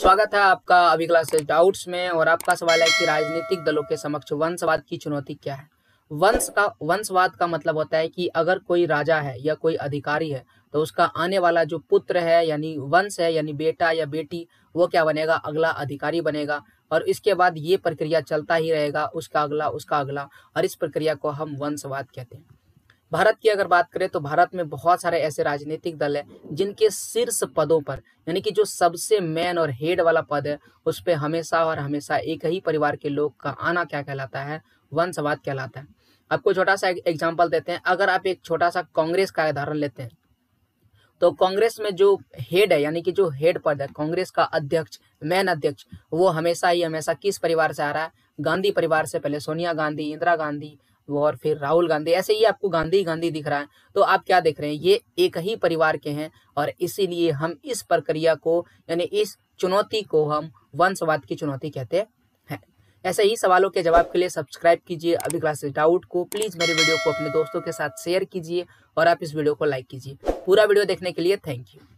स्वागत है आपका अभी क्लासेस डाउट्स में और आपका सवाल है कि राजनीतिक दलों के समक्ष वंशवाद की चुनौती क्या है वंश का वंशवाद का मतलब होता है कि अगर कोई राजा है या कोई अधिकारी है तो उसका आने वाला जो पुत्र है यानी वंश है यानी बेटा या बेटी वो क्या बनेगा अगला अधिकारी बनेगा और इसके बाद ये प्रक्रिया चलता ही रहेगा उसका अगला उसका अगला और इस प्रक्रिया को हम वंशवाद कहते हैं भारत की अगर बात करें तो भारत में बहुत सारे ऐसे राजनीतिक दल हैं जिनके शीर्ष पदों पर यानी कि जो सबसे मैन और हेड वाला पद है उस पर हमेशा और हमेशा एक ही परिवार के लोग का आना क्या कहलाता है वंशवाद कहलाता है आपको छोटा सा एग्जाम्पल देते हैं अगर आप एक छोटा सा कांग्रेस का उदाहरण लेते हैं तो कांग्रेस में जो हेड है यानी कि जो हेड पद है कांग्रेस का अध्यक्ष मैन अध्यक्ष वो हमेशा ही हमेशा किस परिवार से आ रहा है गांधी परिवार से पहले सोनिया गांधी इंदिरा गांधी और फिर राहुल गांधी ऐसे ही आपको गांधी गांधी दिख रहा है तो आप क्या देख रहे हैं ये एक ही परिवार के हैं और इसीलिए हम इस प्रक्रिया को यानी इस चुनौती को हम वंशवाद की चुनौती कहते हैं ऐसे ही सवालों के जवाब के लिए सब्सक्राइब कीजिए अभी क्लास डाउट को प्लीज़ मेरे वीडियो को अपने दोस्तों के साथ शेयर कीजिए और आप इस वीडियो को लाइक कीजिए पूरा वीडियो देखने के लिए थैंक यू